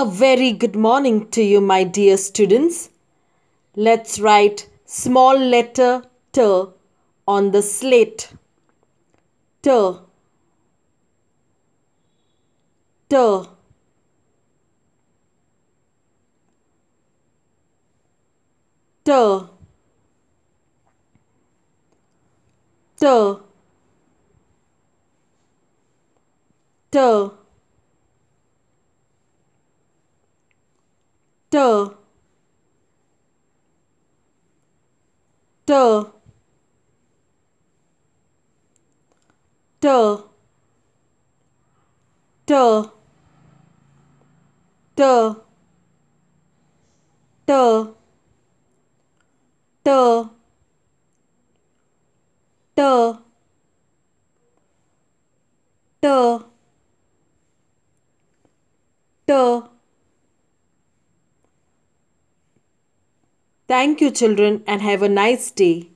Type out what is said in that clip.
A very good morning to you, my dear students. Let's write small letter T on the slate. T. T. T. T. T. 的的的的的的的的。Thank you, children, and have a nice day.